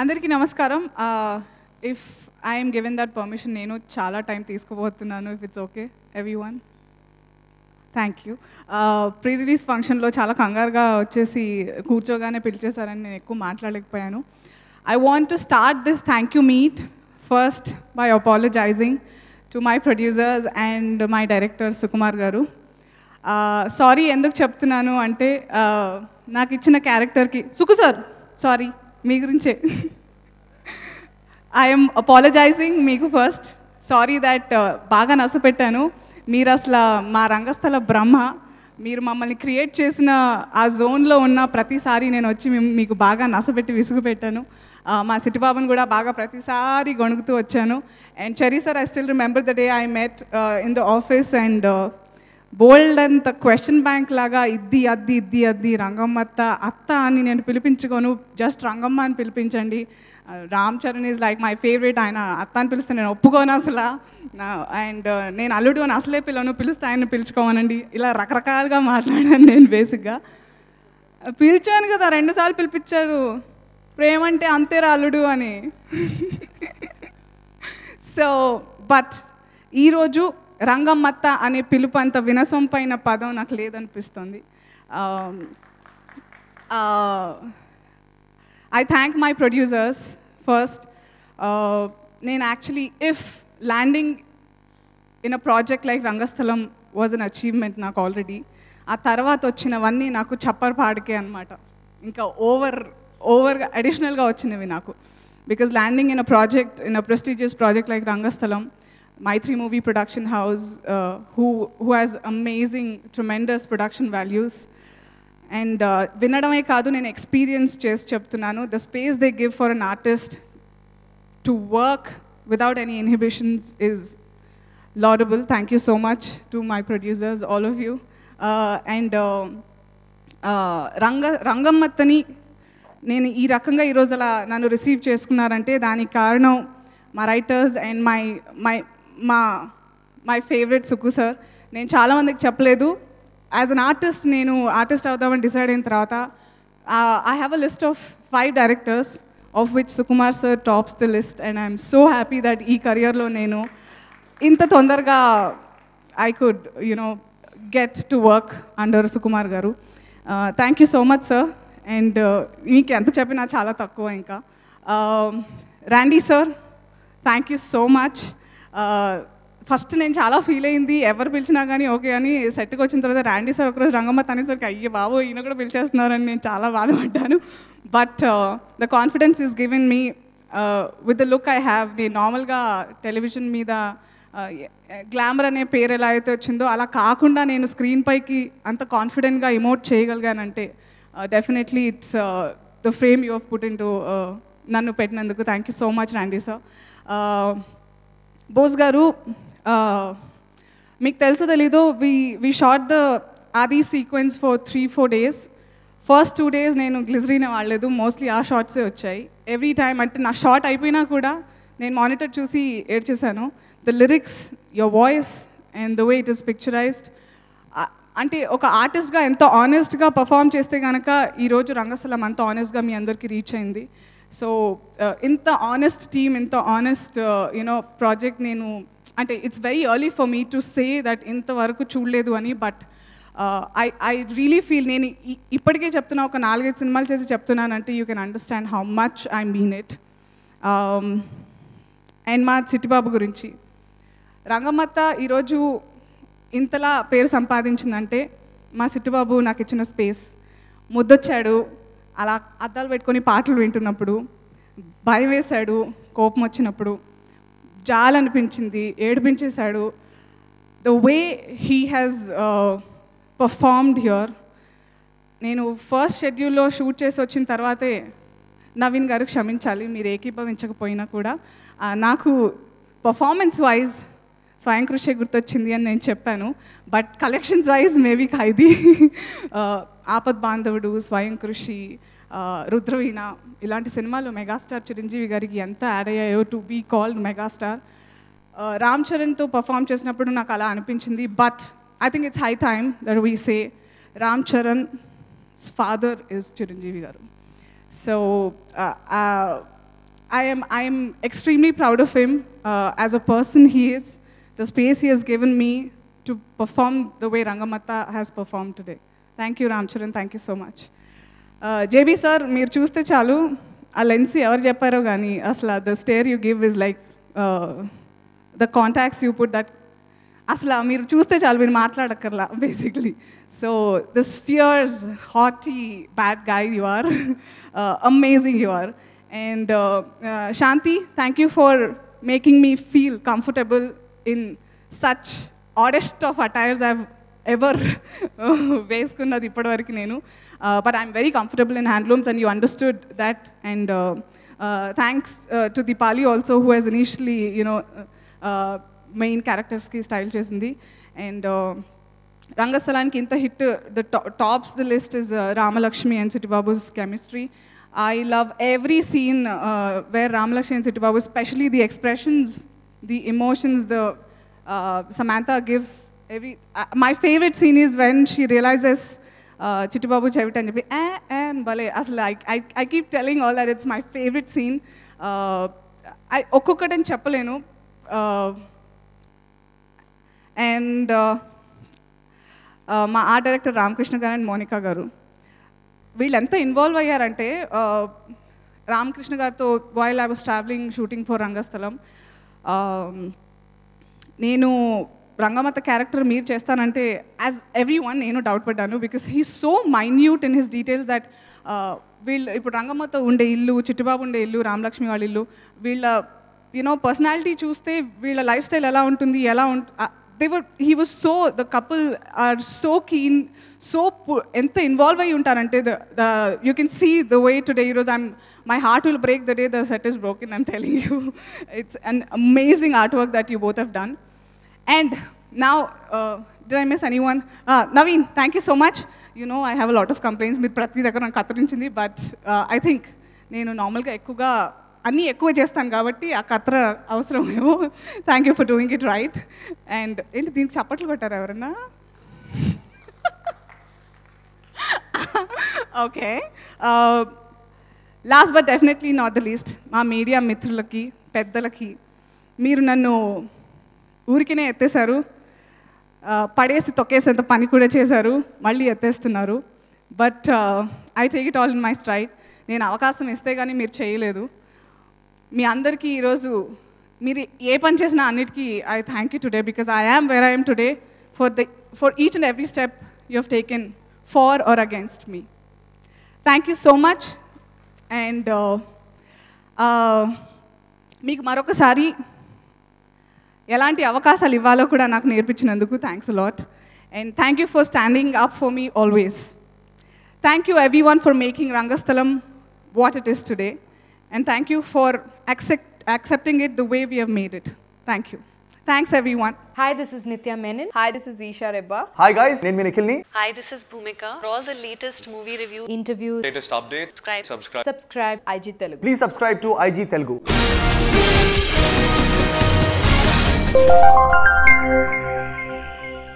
అందరికీ నమస్కారం if I'm given that permission నేను చాలా టైం తీసుకోబోతున్నాను if it's okay everyone thank you pre release ఫంక్షన్లో చాలా కంగారుగా వచ్చేసి కూర్చోగానే పిలిచేశారని నేను ఎక్కువ మాట్లాడలేకపోయాను I want to start this thank you meet first by apologizing to my producers and my director Sukumar garu sorry ఎందుకు చెప్తున్నాను అంటే నాకు ఇచ్చిన క్యారెక్టర్కి సుకు సార్ సారీ మీ గురించే ఐఎమ్ అపాలజైజింగ్ మీకు ఫస్ట్ సారీ దాట్ బాగా నసపెట్టాను మీరు అసలు మా రంగస్థల బ్రహ్మ మీరు మమ్మల్ని క్రియేట్ చేసిన ఆ జోన్లో ఉన్న ప్రతిసారి నేను వచ్చి మీకు బాగా నసపెట్టి విసుగు పెట్టాను uh, మా సిటిబాబుని కూడా బాగా ప్రతిసారి గొణుగుతూ వచ్చాను and Cherry sir I still remember the day I met in the office and బోల్డ్ అంత క్వశ్చన్ బ్యాంక్ లాగా ఇద్ది అద్ది ఇద్ది అద్ది రంగమ్మ అత్త అత్త అని నేను పిలిపించుకోను జస్ట్ రంగమ్మ అని పిలిపించండి Ram Charan is like my favourite ఆయన అత్త అని పిలిస్తే నేను ఒప్పుకోను అసలు అండ్ uh, నేను అల్లుడు అని అసలే పిల్లను పిలిస్తే ఆయన పిలుచుకోమనండి ఇలా రకరకాలుగా మాట్లాడాను నేను బేసిక్గా పిలిచాను కదా రెండుసార్లు పిలిపించారు ప్రేమ అంటే అంతేరా అల్లుడు అని సో బట్ ఈరోజు రంగమ్మత్త అనే పిలుపు అంత వినసొంపైన పదం నాకు లేదనిపిస్తుంది I thank my producers first నేను actually if landing in a project like Rangasthalam was an achievement నాకు ఆల్రెడీ ఆ తర్వాత వచ్చినవన్నీ నాకు చప్పర్ పాడికే అనమాట ఇంకా ఓవర్ ఓవర్ అడిషనల్గా వచ్చినవి నాకు because landing in a project in a prestigious project like Rangasthalam Maitri Movie Production House, uh, who, who has amazing, tremendous production values. And వినడమే కాదు నేను ఎక్స్పీరియన్స్ చేసి చెప్తున్నాను the space they give for an artist to work without any inhibitions is laudable. Thank you so much to my producers, all of you. Uh, and uh, uh, Ranga, Rangammattani, నేను ఈ రకంగా ఈరోజు అలా నన్ను receive చేసుకున్నారంటే దానికి కారణం మా రైటర్స్ అండ్ మై మై మా మై ఫేవరెట్ సుక్కు సార్ నేను చాలామందికి చెప్పలేదు యాజ్ అన్ ఆర్టిస్ట్ నేను ఆర్టిస్ట్ అవుదామని డిసైడ్ అయిన తర్వాత I have a list of five directors of which Sukumar sir tops the list and I'm so happy that ఈ కెరియర్లో నేను ఇంత తొందరగా I could you know get to work under Sukumar garu thank you so much sir and మీకు ఎంత చెప్పినా చాలా తక్కువ ఇంకా Randy sir thank you so much first నేను చాలా ఫీల్ అయింది ఎవరు పిలిచినా కానీ ఓకే అని సెట్కి వచ్చిన తర్వాత ర్యాండీ సార్ ఒకరోజు రంగమ్మ అనేసరికి అయ్యే బాబు ఈయన కూడా పిలిచేస్తున్నారని నేను చాలా బాధపడ్డాను but the confidence is given me with the look I have నేను నార్మల్గా టెలివిజన్ మీద గ్లామర్ అనే పేరు ఎలా అయితే వచ్చిందో అలా కాకుండా నేను స్క్రీన్ పైకి అంత కాన్ఫిడెంట్గా ఇమోట్ చేయగలిగానంటే definitely it's the frame you have put in నన్ను పెట్టినందుకు thank you so much Randy sir Bose garu మీకు తెలుసో తెలీదు we we shot the Aadi sequence for three four days first two days నేను గ్లిజరీనే వాడలేదు మోస్ట్లీ ఆ షార్ట్సే వచ్చాయి ఎవ్రీ టైం అంటే నా షార్ట్ అయిపోయినా కూడా నేను మానిటర్ చూసి చేశాను the lyrics your voice and the way it is picturised అంటే ఒక ఆర్టిస్ట్గా ఎంత ఆనెస్ట్గా పర్ఫామ్ చేస్తే కనుక ఈరోజు రంగస్థలం అంత ఆనెస్ట్గా మీ అందరికీ రీచ్ అయింది సో uh, ఇంత ఆనెస్ట్ టీమ్ ఇంత ఆనెస్ట్ యూనో ప్రాజెక్ట్ నేను అంటే it's very early for me to say that ఇంతవరకు చూడలేదు అని but I I really feel నేను ఇప్పటికే చెప్తున్నా ఒక నాలుగైదు సినిమాలు చేసి చెప్తున్నానంటే you can understand how much I mean it and మా సిటిబాబు గురించి రంగమత్త ఈరోజు ఇంతలా పేరు సంపాదించిందంటే మా సిట్టిబాబు నాకు ఇచ్చిన స్పేస్ ముద్దొచ్చాడు అలా అద్దాలు పెట్టుకొని పాటలు వింటున్నప్పుడు భయం వేశాడు కోపం వచ్చినప్పుడు జాలనిపించింది ఏడిపించేశాడు the way he has performed here నేను ఫస్ట్ షెడ్యూల్లో షూట్ చేసి వచ్చిన తర్వాతే నవీన్ గారు క్షమించాలి మీరు ఏకీభవించకపోయినా కూడా నాకు పర్ఫార్మెన్స్ వైజ్ స్వయం కృషి గుర్తొచ్చింది అని నేను చెప్పాను but collections wise maybe Khaidi Aapadbandhavudu స్వయం కృషి రుద్రవీణ ఇలాంటి సినిమాలు మెగాస్టార్ చిరంజీవి గారికి ఎంత యాడ్ అయ్యాయో to be called megastar Ram చరణ్తో పర్ఫామ్ చేసినప్పుడు నాకు అలా అనిపించింది but I think it's high time that we say Ram Charan father is Chiranjeevi garu so I'm I'm extremely proud of him as a person he is the space he has given me to perform the way Rangamata has performed today. Thank you, Ramcharan. Thank you so much. Uh, JB sir, meer chuste chalu, a lensi avar asla, the stare you give is like, uh, the contacts you put that, asla, meer chuste chalu, meer matla dakarla, basically. So, this fierce, haughty, bad guy you are, uh, amazing you are. And Shanti, thank you for making me feel comfortable in such oddest of attires I ever వేసుకున్నది ఇప్పటివరకు నేను but I'm very comfortable in handlooms and you understood that and thanks to Deepali also who has initially you know main క్యారెక్టర్స్కి style చేసింది and uh, రంగస్థలానికి ఇంత hit the tops the list is Ramalakshmi and Chittibabu's chemistry I love every scene where Ramalakshmi and Chittibabu specially the expressions the emotions the uh, Samantha gives. Every uh, my favorite scene is when she realizes uh, Chittubabu Chavita and be eh, and bale. As like, I, I keep telling all that it's my favorite scene. Uh, I and చెప్పలేను and my art director Ramakrishna Garu and Monica Garu. వీళ్ళెంత involve అయ్యారంటే రామకృష్ణ గారితో boy I was travelling shooting for Rangasthalam Um, నేను Rangammatha character మీరు చేస్తానంటే as every one నేను doubt పడ్డాను because he so minute in his details that వీళ్ళు ఇప్పుడు రంగమ్మతో ఉండే ఇల్లు చిట్టుబాబు ఉండే ఇల్లు రామలక్ష్మి వాళ్ళ ఇల్లు వీళ్ళ యూనో పర్సనాలిటీ చూస్తే వీళ్ళ లైఫ్ స్టైల్ ఎలా ఉంటుంది ఎలా ఉంటు they were he was so the couple are so keen so involved. involve ayuntarante the, the you can see the way today you know, i'm my heart will break the day the set is broken i'm telling you it's an amazing artwork that you both have done and now uh, did i miss anyone uh, naveen thank you so much you know i have a lot of complaints with prati dakaran katrinchindi but uh, i think you know, normal guy, ekkuga అన్నీ ఎక్కువ చేస్తాను కాబట్టి ఆ కత్ర అవసరం ఏమో thank you for doing it right and ఏంటి దీనికి చప్పట్లు కొట్టారు ఎవరన్నా okay last but definitely not the least మా మీడియా మిత్రులకి పెద్దలకి మీరు నన్ను ఊరికినే ఎత్తేశారు uh, పడేసి తొక్కేసేంత పని కూడా చేశారు మళ్ళీ ఎత్తేస్తున్నారు but I take it all in my straight నేను అవకాశం ఇస్తే కానీ మీరు చేయలేదు మీ అందరికీ ఈరోజు మీరు ఏ పని చేసినా అన్నిటికీ I thank you today because I am where I'm today for the for each and every step you have taken for or against me thank you so much and మీకు మరొకసారి ఎలాంటి అవకాశాలు ఇవ్వాలో కూడా నాకు నేర్పించినందుకు thanks lot and thank you for standing up for me always thank you every one for making Rangasthalam what it is today And thank you for accept, accepting it the way we have made it. Thank you. Thanks everyone. Hi, this is Nitya Menon. Hi, this is Isha Rebba. Hi guys, name me Nikhilni. Hi, this is Bhumika. For all the latest movie review, interviews, latest updates, subscribe, subscribe, subscribe IG Telugu. Please subscribe to IG Telugu.